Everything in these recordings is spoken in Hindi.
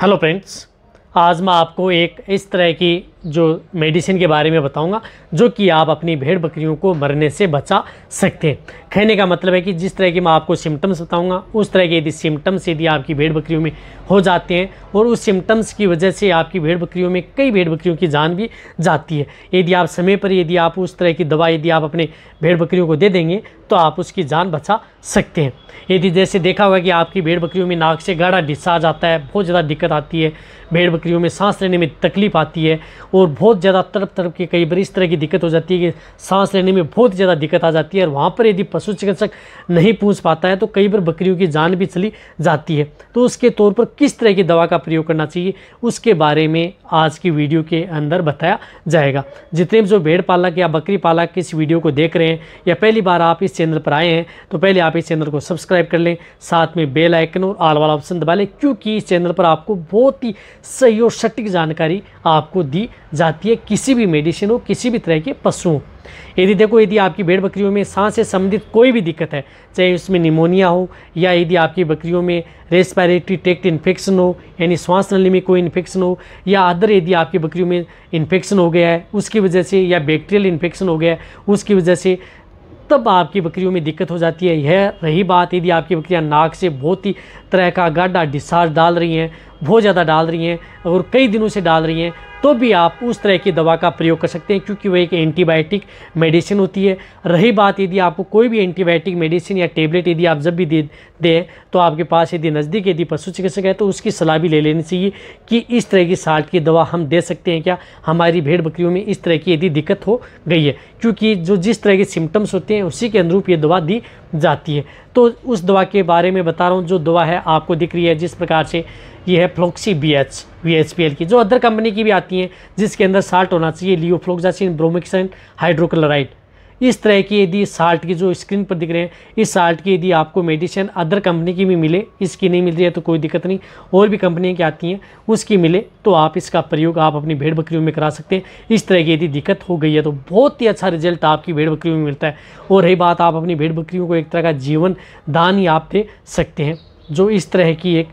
हेलो फ्रेंड्स आज मैं आपको एक इस तरह की जो मेडिसिन के बारे में बताऊंगा जो कि आप अपनी भेड़ बकरियों को मरने से बचा सकते हैं कहने का मतलब है कि जिस तरह के मैं आपको सिम्टम्स बताऊंगा उस तरह के यदि सिम्टम्स यदि आपकी भेड़ बकरियों में हो जाते हैं और उस सिम्टम्स की वजह से आपकी भेड़ बकरियों में कई भेड़ बकरियों की जान भी जाती है यदि आप समय पर यदि आप उस तरह की दवा यदि आप अपने भेड़ बकरियों को दे देंगे तो आप उसकी जान बचा सकते हैं यदि जैसे देखा होगा कि आपकी भेड़ बकरियों में नाक से गाढ़ा डिस्चार्ज आता है बहुत ज़्यादा दिक्कत आती है भेड़ बकरियों में सांस लेने में तकलीफ आती है और बहुत ज़्यादा तड़प तड़प के कई बार इस तरह की दिक्कत हो जाती है कि सांस लेने में बहुत ज़्यादा दिक्कत आ जाती है और वहाँ पर यदि पशु चिकित्सक नहीं पूछ पाता है तो कई बार बकरियों की जान भी चली जाती है तो उसके तौर पर किस तरह की दवा का प्रयोग करना चाहिए उसके बारे में आज की वीडियो के अंदर बताया जाएगा जितने जो भेड़ पालक या बकरी पालक इस वीडियो को देख रहे हैं या पहली बार आप इस चैनल पर आए हैं तो पहले आप इस चैनल को सब्सक्राइब कर लें साथ में बेल आइकन और आल वाला ऑप्शन दबा लें क्योंकि इस चैनल पर आपको बहुत ही सही और सटीक जानकारी आपको दी जाती है किसी भी मेडिसिन हो किसी भी तरह के पशुओं यदि देखो यदि आपकी भेड़ बकरियों में सांस से संबंधित कोई भी दिक्कत है चाहे उसमें निमोनिया हो या यदि आपकी बकरियों में रेस्पायरेटरी टेक्ट इन्फेक्शन हो यानी श्वास नली में कोई इन्फेक्शन हो या अदर यदि आपकी बकरियों में इन्फेक्शन हो गया है उसकी वजह से या बैक्टीरियल इन्फेक्शन हो गया है उसकी वजह से तब आपकी बकरियों में दिक्कत हो जाती है यह रही बात यदि आपकी बकरियाँ नाक से बहुत ही तरह का गाढ़ा डिस्चार्ज डाल रही हैं बहुत ज़्यादा डाल रही हैं और कई दिनों से डाल रही हैं तो भी आप उस तरह की दवा का प्रयोग कर सकते हैं क्योंकि वह एक एंटीबायोटिक मेडिसिन होती है रही बात यदि आपको कोई भी एंटीबायोटिक मेडिसिन या टेबलेट यदि आप जब भी दे दें तो आपके पास यदि नज़दीक यदि पशु चिकित्सक है तो उसकी सलाह भी ले लेनी चाहिए कि इस तरह की साल्ट की दवा हम दे सकते हैं क्या हमारी भेड़ बकरियों में इस तरह की यदि दिक्कत हो गई है क्योंकि जो जिस तरह के सिम्टम्स होते हैं उसी के अनुरूप ये दवा दी जाती है तो उस दवा के बारे में बता रहा हूँ जो दवा है आपको दिख रही है जिस प्रकार से ये है फ्लोक्सी B H V H P L की जो अदर कंपनी की भी आती हैं जिसके अंदर साल्ट होना चाहिए लियोफ्लोक्सासिन ब्रोमिक्सन हाइड्रोक्लोराइड इस तरह की यदि साल्ट की जो स्क्रीन पर दिख रहे हैं इस साल्ट की यदि आपको मेडिसिन अदर कंपनी की भी मिले इसकी नहीं मिल रही है तो कोई दिक्कत नहीं और भी कंपनियाँ की आती हैं उसकी मिले तो आप इसका प्रयोग आप अपनी भेड़ बकरियों में करा सकते हैं इस तरह की यदि दिक्कत हो गई है तो बहुत ही अच्छा रिजल्ट आपकी भेड़ बकरियों में मिलता है और रही बात आप अपनी भेड़ बकरियों को एक तरह का जीवन दान ही आप दे सकते हैं जो इस तरह की एक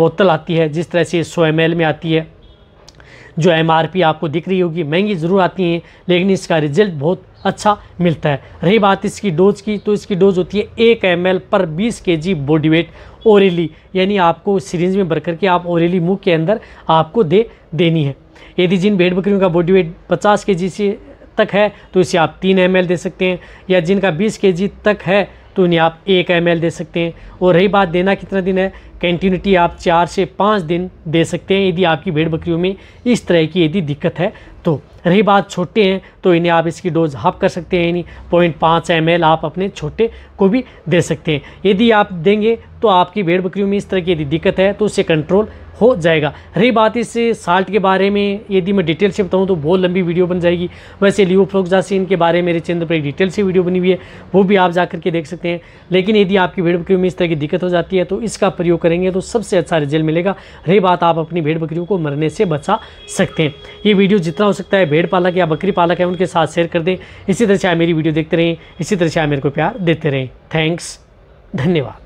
बोतल आती है जिस तरह से सौ एम में आती है जो एम आपको दिख रही होगी महंगी ज़रूर आती हैं लेकिन इसका रिजल्ट बहुत अच्छा मिलता है रही बात इसकी डोज की तो इसकी डोज होती है एक एम पर 20 के जी बॉडी वेट ओरेली यानी आपको सीरीज में भर करके आप ओरेली मुँह के अंदर आपको दे देनी है यदि जिन भेड़ बकरियों का बॉडी वेट 50 के जी से तक है तो इसे आप तीन एम दे सकते हैं या जिनका बीस के तक है तो उन्हें आप एक एम दे सकते हैं और रही बात देना कितना दिन है कंटिन्यूटी आप चार से पाँच दिन दे सकते हैं यदि आपकी भेड़ बकरियों में इस तरह की यदि दिक्कत है तो रही बात छोटे हैं तो इन्हें आप इसकी डोज हाफ कर सकते हैं यानी पॉइंट पाँच एम आप अपने छोटे को भी दे सकते हैं यदि आप देंगे तो आपकी भेड़ बकरियों में इस तरह की यदि दिक्कत है तो उससे कंट्रोल हो जाएगा रही बात इस साल्ट के बारे में यदि मैं डिटेल से बताऊं तो बहुत लंबी वीडियो बन जाएगी वैसे लियोफ्लोक्जासिन के बारे में मेरे चैनल पर एक डिटेल से वीडियो बनी हुई है वो भी आप जा के देख सकते हैं लेकिन यदि आपकी भेड़ बकरियों में इस तरह की दिक्कत हो जाती है तो इसका प्रयोग करेंगे तो सबसे अच्छा रिजल्ट मिलेगा रही बात आप अपनी भेड़ बकरियों को मरने से बचा सकते हैं ये वीडियो जितना हो सकता है भेड़ पालक या बकरी पालक है उनके साथ शेयर कर दें इसी तरह से आप मेरी वीडियो देखते रहें इसी तरह से आप मेरे को प्यार देते रहें थैंक्स धन्यवाद